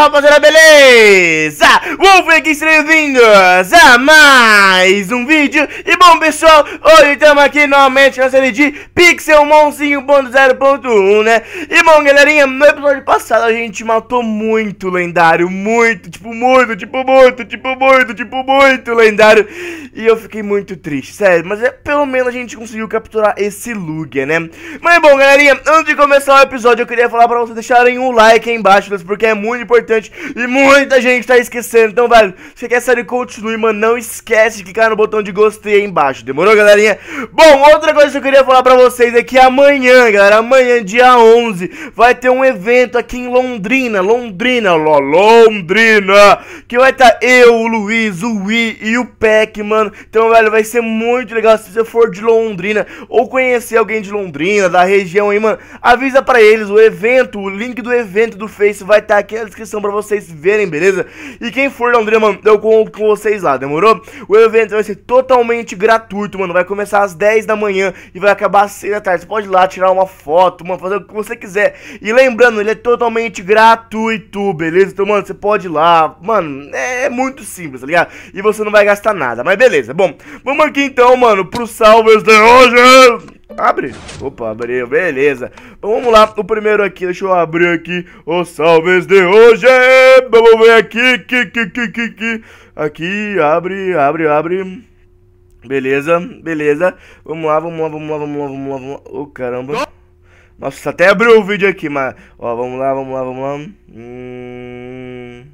rapaziada, beleza? Wolf aqui, sejam bem-vindos a mais um vídeo E bom pessoal, hoje estamos aqui novamente na série de Pixelmon 5.0.1, né? E bom galerinha, no episódio passado a gente matou muito lendário Muito, tipo muito, tipo muito, tipo muito, tipo muito lendário E eu fiquei muito triste, sério Mas é, pelo menos a gente conseguiu capturar esse Lugia, né? Mas bom galerinha, antes de começar o episódio eu queria falar pra vocês deixarem um like aí embaixo Porque é muito importante importante e muita gente tá esquecendo. Então, velho, se você quer saber continue, mano, não esquece de clicar no botão de gostei aí embaixo. Demorou, galerinha? Bom, outra coisa que eu queria falar pra vocês é que amanhã, galera, amanhã, dia 11, vai ter um evento aqui em Londrina, Londrina, Londrina, que vai estar tá eu, o Luiz, o Wii e o Peck, mano. Então, velho, vai ser muito legal se você for de Londrina ou conhecer alguém de Londrina, da região aí, mano. Avisa pra eles o evento, o link do evento do Face vai estar tá aqui na descrição descrição pra vocês verem, beleza? E quem for Londrina, mano, eu conto com vocês lá, demorou? O evento vai ser totalmente gratuito, mano. Vai começar às 10 da manhã e vai acabar às 6 da tarde. Você pode ir lá tirar uma foto, mano, fazer o que você quiser. E lembrando, ele é totalmente gratuito, beleza? Então, mano, você pode ir lá. Mano, é, é muito simples, tá ligado? E você não vai gastar nada, mas beleza. Bom, vamos aqui então, mano, pro Salvers de hoje. Abre. Opa, abriu. Beleza. Então, vamos lá. O primeiro aqui, deixa eu abrir aqui O salves de hoje. Vamos ver aqui. Que, que, que, que, que. Aqui, abre, abre, abre. Beleza, beleza. Vamos lá, vamos lá, vamos lá, vamos lá, vamos lá. Vamos lá. Oh, caramba. Nossa, até abriu o vídeo aqui, mas... Ó, vamos lá, vamos lá, vamos lá. Hum...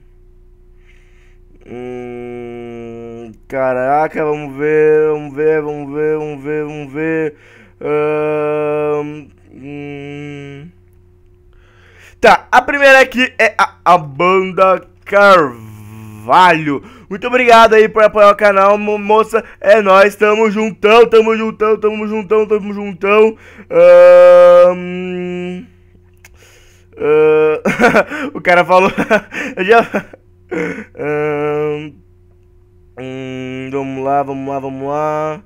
Hum... Caraca, vamos ver, vamos ver, vamos ver, vamos ver, vamos ver... Hum... Tá, a primeira aqui é a, a banda Carvalho. Muito obrigado aí por apoiar o canal, moça. É nós, tamo juntão, tamo juntão, tamo juntão, tamo juntão. Hum... Uh... o cara falou. já... Hum, vamos lá, vamos lá, vamos lá.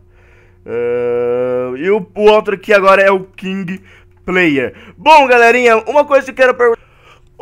Uh, e o, o outro aqui agora é o King Player. Bom, galerinha, uma coisa que eu quero perguntar.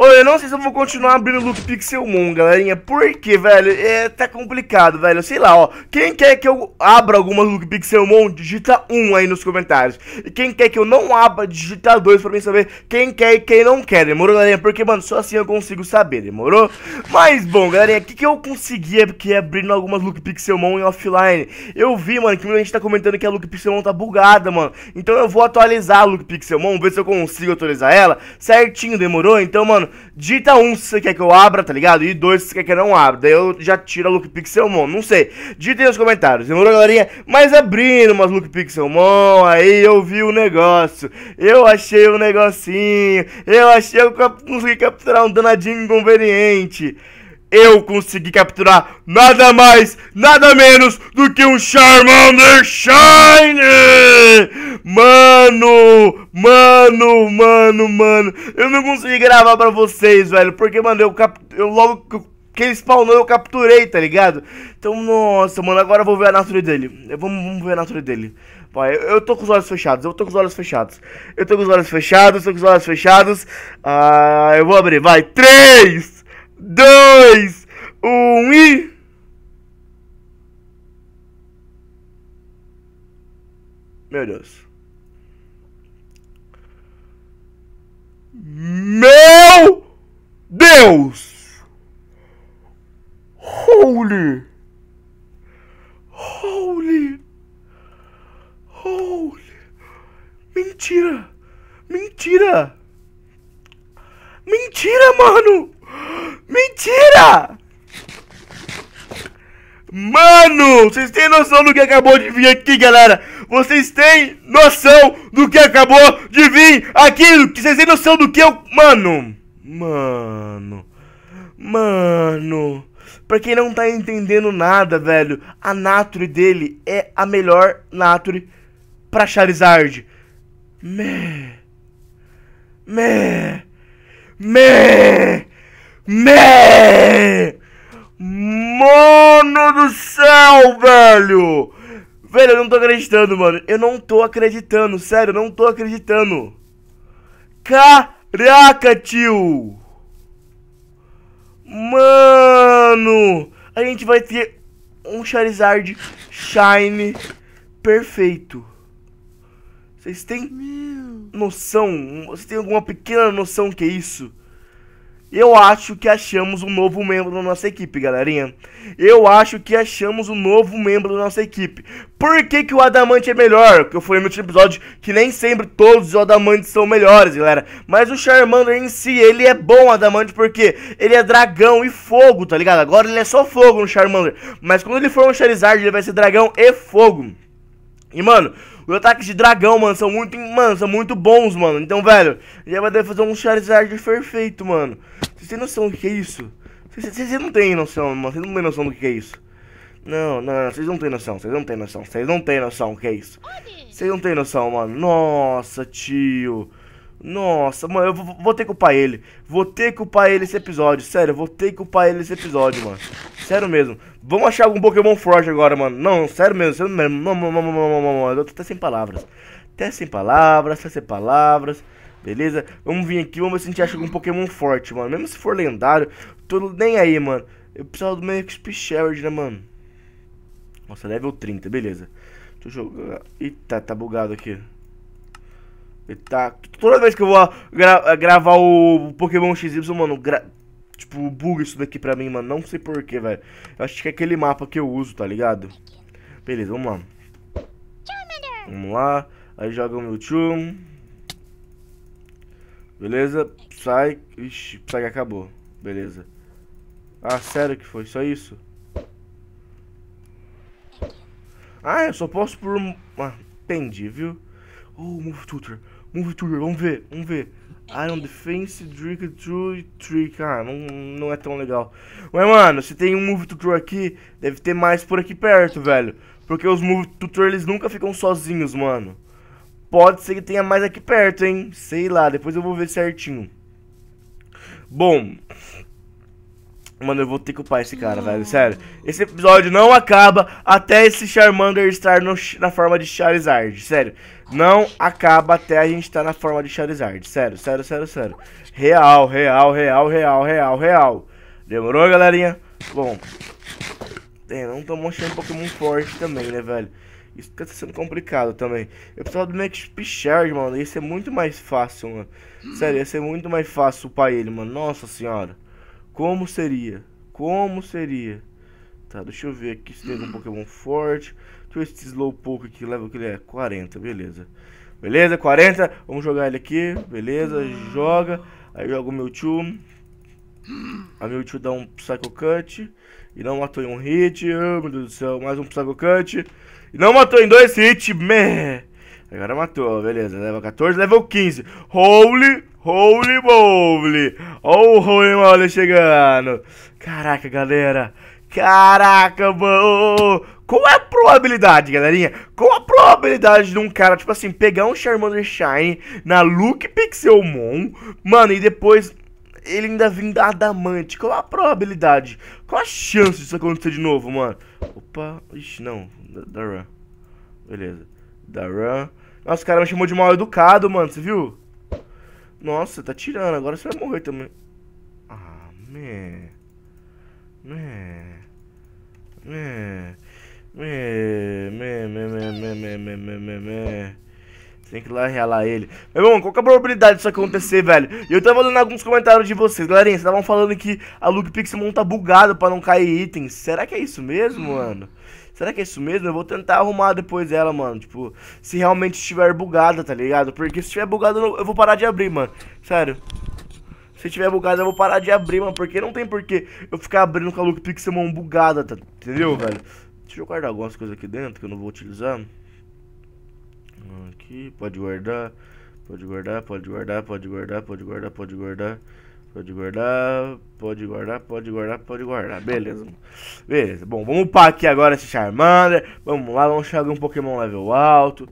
Olha, eu não sei se eu vou continuar abrindo look Pixelmon, galerinha. Por quê, velho? É, tá complicado, velho. Sei lá, ó. Quem quer que eu abra alguma look Pixelmon, digita um aí nos comentários. E quem quer que eu não abra, digita dois pra mim saber quem quer e quem não quer, demorou, galerinha? Porque, mano, só assim eu consigo saber, demorou? Mas, bom, galerinha, o que, que eu conseguia é que é abrindo algumas look Pixelmon em offline? Eu vi, mano, que muita gente tá comentando que a look Pixelmon tá bugada, mano. Então eu vou atualizar a look Pixelmon, ver se eu consigo atualizar ela certinho, demorou? Então, mano... Dita um se você quer que eu abra, tá ligado? E dois se você quer que eu não abra. Daí eu já tiro a Look Pixelmon, não sei. Dita aí nos comentários, demorou, galerinha? Mas abrindo umas Look Pixelmon, aí eu vi o negócio. Eu achei o um negocinho. Eu achei eu consegui capturar um danadinho inconveniente eu consegui capturar nada mais, nada menos do que um Charmander Shine! Mano, mano, mano, mano, eu não consegui gravar pra vocês, velho, porque, mano, eu, cap eu logo que ele spawnou eu capturei, tá ligado? Então, nossa, mano, agora eu vou ver a natureza dele. Eu, vamos, vamos ver a natureza dele. Pai, eu, eu tô com os olhos fechados, eu tô com os olhos fechados. Eu tô com os olhos fechados, tô com os olhos fechados. Ah, eu vou abrir, vai. 3, dois, um e. Meu Deus. Meu Deus! Holy! Holy! Holy! Mentira! Mentira! Mentira, mano! Mentira! Mano, vocês têm noção do que acabou de vir aqui, galera? Vocês têm noção do que acabou de vir aqui? Vocês têm noção do que eu... Mano, mano, mano... Pra quem não tá entendendo nada, velho, a Nature dele é a melhor Nature pra Charizard. Meh. Meh. Meh. Me! Mano do céu, velho! Velho, eu não tô acreditando, mano. Eu não tô acreditando, sério, eu não tô acreditando. Caraca, tio! Mano! A gente vai ter um Charizard Shine perfeito. Vocês têm noção? Vocês têm alguma pequena noção que é isso? Eu acho que achamos um novo membro da nossa equipe, galerinha. Eu acho que achamos um novo membro da nossa equipe. Por que, que o Adamante é melhor? Que eu falei no último episódio que nem sempre todos os Adamantes são melhores, galera. Mas o Charmander em si, ele é bom Adamante porque ele é dragão e fogo, tá ligado? Agora ele é só fogo no Charmander. Mas quando ele for um Charizard, ele vai ser dragão e fogo. E, mano, os ataques de dragão, mano, são muito, mano, são muito bons, mano. Então, velho, já vai fazer um Charizard perfeito, mano. Vocês têm noção do que é isso? Vocês não têm noção, mano. Vocês não têm noção do que é isso. Não, não, vocês não têm noção, vocês não têm noção, vocês não têm noção, que é isso? Vocês não têm noção, mano. Nossa, tio. Nossa, mano, eu vou, vou ter que culpar ele. Vou ter que culpar ele esse episódio. Sério, vou ter que culpar ele esse episódio, mano. Sério mesmo. Vamos achar algum Pokémon forte agora, mano. Não, sério mesmo, sério mesmo. Não, não, não, não, não, não, não. Eu tô até sem palavras. Até sem palavras, até sem palavras. Beleza? Vamos vir aqui, vamos ver se a gente acha algum Pokémon forte, mano. Mesmo se for lendário, tô nem aí, mano. Eu precisava do meu XP Sherrod, né, mano? Nossa, level 30, beleza. Deixa eu jogar. Eita, tá, tá bugado aqui. Tá, toda vez que eu vou gra gravar o Pokémon XY, mano, gra tipo, buga isso daqui pra mim, mano. Não sei porquê, velho. Eu acho que é aquele mapa que eu uso, tá ligado? Beleza, vamos lá. Vamos lá. Aí joga o Mewtwo. Beleza. Sai. Ixi, sai acabou. Beleza. Ah, sério que foi? Só isso? Ah, eu só posso por... Ah, entendi, viu? Oh, Move Tutor. Move tutor, vamos ver, vamos ver. Iron Defense, Drink, True e Trick. Ah, não, não é tão legal. Mas, mano, se tem um Move Tutor aqui, deve ter mais por aqui perto, velho. Porque os Move Tutor, eles nunca ficam sozinhos, mano. Pode ser que tenha mais aqui perto, hein? Sei lá, depois eu vou ver certinho. Bom, Mano, eu vou ter que upar esse cara, velho. Sério. Esse episódio não acaba até esse Charmander estar no, na forma de Charizard. Sério. Não acaba até a gente estar na forma de Charizard. Sério, sério, sério, sério. Real, real, real, real, real, real. Demorou, galerinha? Bom. Tem, é, não tô mostrando um Pokémon forte também, né, velho? Isso fica sendo complicado também. Eu precisava do meu mano. Ia ser muito mais fácil, mano. Sério, ia ser muito mais fácil upar ele, mano. Nossa senhora. Como seria? Como seria? Tá, deixa eu ver aqui se tem algum Pokémon forte. Deixa eu ver esse Slowpoke aqui, leva que ele é 40, beleza. Beleza, 40. Vamos jogar ele aqui, beleza. Joga. Aí jogo o Mewtwo. A Mewtwo dá um Psycho Cut. E não matou em um hit. Oh, meu Deus do céu. Mais um Psycho Cut. E não matou em dois hits. Meh. Agora matou, beleza. Leva 14, level 15. Holy Holy moly! olha o Holy moly chegando! Caraca, galera! Caraca, mano! Qual é a probabilidade, galerinha? Qual a probabilidade de um cara, tipo assim, pegar um Charmander Shine na Luke Pixelmon, mano, e depois ele ainda vir da Adamante? Qual a probabilidade? Qual a chance disso acontecer de novo, mano? Opa, ixi, não. Daran. Beleza. Daran. Nossa, o cara me chamou de mal educado, mano, você viu? Nossa, tá tirando. Agora você vai morrer também. Ah, man. Man. Man. Man, man, man, man, man, man, man, man, man. Você tem que lá realar ele. Mas, bom, qual é a probabilidade disso acontecer, velho? E eu tava lendo alguns comentários de vocês. Galerinha, vocês estavam falando que a Look Pixelmon tá bugada pra não cair itens. Será que é isso mesmo, mano? será que é isso mesmo? Eu vou tentar arrumar depois ela, mano. Tipo, se realmente estiver bugada, tá ligado? Porque se estiver bugada, eu vou parar de abrir, mano. Sério. Se tiver bugada, eu vou parar de abrir, mano. Porque não tem porquê eu ficar abrindo com a Look mão bugada, tá? Entendeu, velho? Deixa eu guardar algumas coisas aqui dentro que eu não vou utilizar. Aqui, pode guardar. Pode guardar, pode guardar, pode guardar, pode guardar, pode guardar. Pode guardar, pode guardar, pode guardar, pode guardar. Beleza. Beleza. Bom, vamos upar aqui agora esse Charmander. Vamos lá, vamos chegar um Pokémon level alto.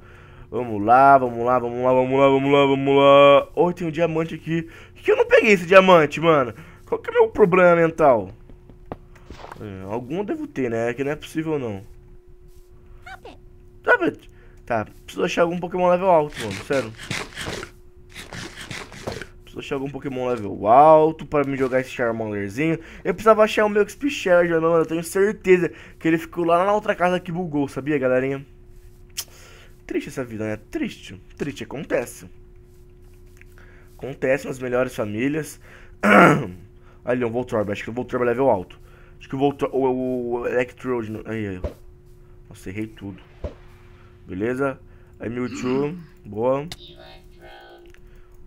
Vamos lá, vamos lá, vamos lá, vamos lá, vamos lá, vamos lá. Oh, tem um diamante aqui. Por que eu não peguei esse diamante, mano? Qual que é o meu problema mental? É, algum devo ter, né? É que não é possível, não. Tá, tá, tá, preciso achar algum Pokémon level alto, mano. Sério. Só achei algum Pokémon level alto para me jogar esse Charmanderzinho. Eu precisava achar o meu Xpichel, já eu tenho certeza que ele ficou lá na outra casa que bugou, sabia, galerinha? Triste essa vida, né? Triste. Triste, acontece. Acontece nas melhores famílias. Ali, um Voltorb. Acho que o Voltorb é level alto. Acho que o Voltorb... O, o Electrode... Aí, aí. Nossa, errei tudo. Beleza? Aí, Mewtwo. Boa.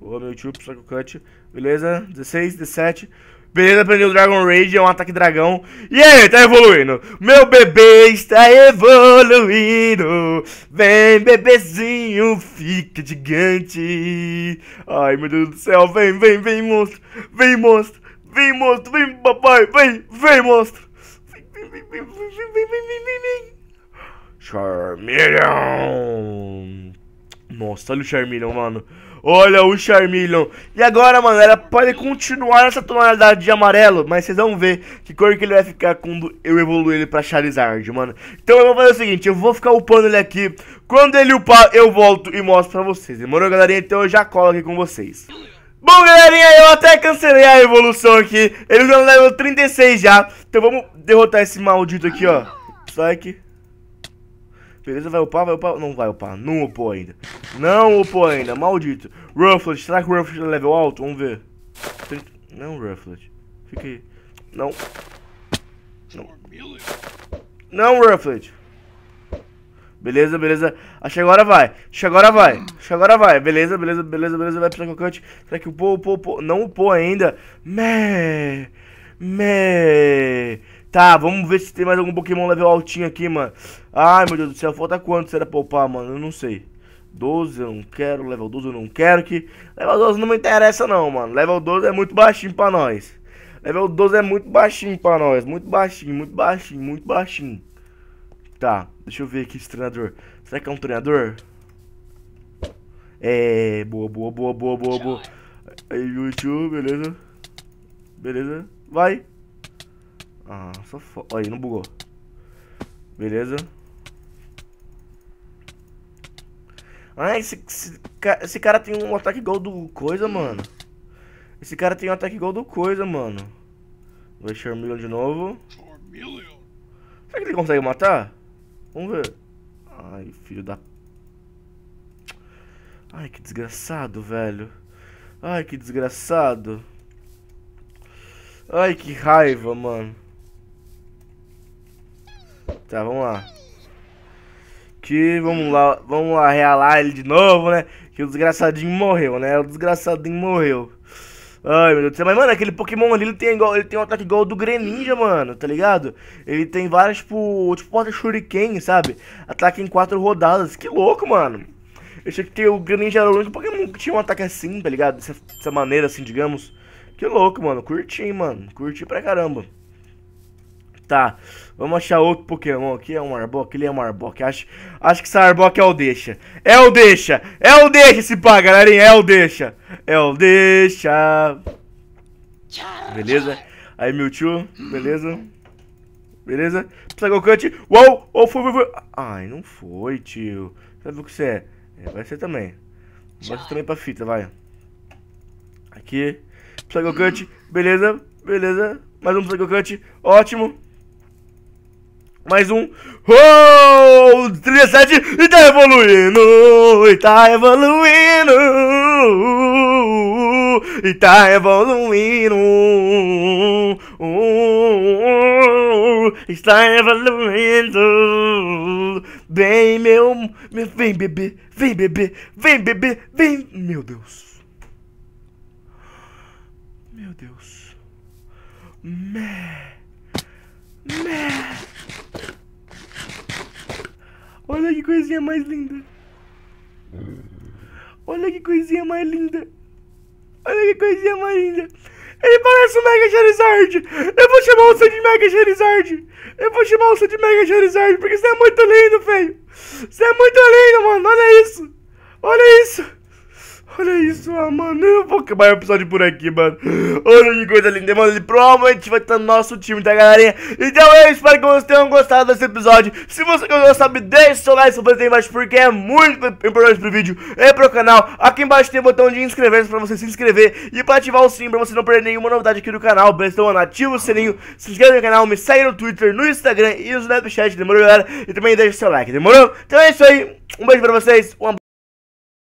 O meu tio, só que o Cut. Beleza? 16, 17. Beleza, aprendeu o Dragon Rage, é um ataque dragão. E aí, tá evoluindo. Meu bebê está evoluindo. Vem, bebezinho, fica gigante. Ai, meu Deus do céu, vem, vem, vem, monstro. Vem, monstro. Vem, monstro, vem, papai. Vem, vem, monstro. Vem, vem, vem, vem, vem, vem, vem, vem. Charmeleon. Nossa, olha o Charmeleon, mano. Olha o Charmeleon. E agora, mano, ela pode continuar nessa tonalidade de amarelo, mas vocês vão ver que cor que ele vai ficar quando eu evoluir ele pra Charizard, mano. Então eu vou fazer o seguinte, eu vou ficar upando ele aqui. Quando ele upar, eu volto e mostro pra vocês. Demorou, galerinha? Então eu já colo aqui com vocês. Bom, galerinha, eu até cancelei a evolução aqui. Ele já tá no level 36 já. Então vamos derrotar esse maldito aqui, ó. Só que... Beleza, vai upar, vai upar. Não vai upar, não upou ainda. Não upou ainda, maldito. Rufflet, será que o Rufflet é level alto? Vamos ver. Não, Rufflet. Fica aí. Não. Não, não Beleza, beleza. Acho que agora vai. Acho que agora vai. Acho que agora vai. Beleza, beleza, beleza, beleza. Vai pro Psychocante. Será que upou, upou, upou? Não upou ainda. Meh. Meh. Tá, vamos ver se tem mais algum Pokémon level altinho aqui, mano. Ai, meu Deus do céu, falta quanto será poupar, mano? Eu não sei. 12 eu não quero, level 12 eu não quero que... Level 12 não me interessa não, mano. Level 12 é muito baixinho pra nós. Level 12 é muito baixinho pra nós. Muito baixinho, muito baixinho, muito baixinho. Tá, deixa eu ver aqui esse treinador. Será que é um treinador? É, boa, boa, boa, boa, boa, boa. Aí, YouTube, beleza? Beleza? Vai. Ah, sou foda. Aí, não bugou. Beleza. Ah, esse, esse, esse, cara tem um ataque igual do coisa, mano. Esse cara tem um ataque igual do coisa, mano. Vai Charmeleon de novo. Será que ele consegue matar? Vamos ver. Ai, filho da... Ai, que desgraçado, velho. Ai, que desgraçado. Ai, que raiva, mano. Tá, vamos lá. Que vamos lá, vamos lá realar ele de novo, né? Que o desgraçadinho morreu, né? O desgraçadinho morreu. Ai, meu Deus do céu. Mas, mano, aquele Pokémon ali, ele tem, igual, ele tem um ataque igual ao do Greninja, mano, tá ligado? Ele tem várias, tipo, tipo porta shuriken, sabe? Ataque em quatro rodadas. Que louco, mano. Eu achei que o Greninja era o único Pokémon que tinha um ataque assim, tá ligado? Dessa, dessa maneira, assim, digamos. Que louco, mano. Curti, mano. Curti pra caramba. Tá, vamos achar outro Pokémon aqui. É um Arbok, ele é um Arbok. Acho, acho que esse Arbok é o Deixa. É o Deixa! É o Deixa esse pá, galerinha! É o Deixa! É o Deixa! Beleza? Aí, Mewtwo, beleza? Beleza? Psychocante. Uou! Uou, foi, foi, foi! Ai, não foi, tio. Sabe o que você é? é vai ser também. Vai ser também pra fita, vai. Aqui. Psychocante, beleza? Beleza? Mais um Psychocante, ótimo. Mais um. Oh! 37 e tá evoluindo! E tá evoluindo! E tá evoluindo! está evoluindo! vem meu. Vem, bebê! Vem, bebê! Vem, bebê! Vem! Meu Deus! Meu Deus! me, me Olha que coisinha mais linda. Olha que coisinha mais linda. Olha que coisinha mais linda. Ele parece um Mega Charizard. Eu vou chamar você de Mega Charizard. Eu vou chamar você de Mega Charizard, porque você é muito lindo, feio. Você é muito lindo, mano. Olha isso. Olha isso. Olha isso, ah, mano. Eu vou acabar o episódio por aqui, mano. Olha que coisa linda, mano. Ele provavelmente vai estar no nosso time, tá, galerinha? Então é isso. Espero que vocês tenham gostado desse episódio. Se você gostou, sabe, deixe seu like, se você aí embaixo, porque é muito importante pro vídeo e pro canal. Aqui embaixo tem o botão de inscrever-se pra você se inscrever e pra ativar o sininho pra você não perder nenhuma novidade aqui do canal. Beleza? Então, mano, ativa o sininho, se inscreve no canal, me segue no Twitter, no Instagram e no Snapchat, demorou, galera? E também deixa seu like, demorou? Então é isso aí. Um beijo pra vocês, um abraço.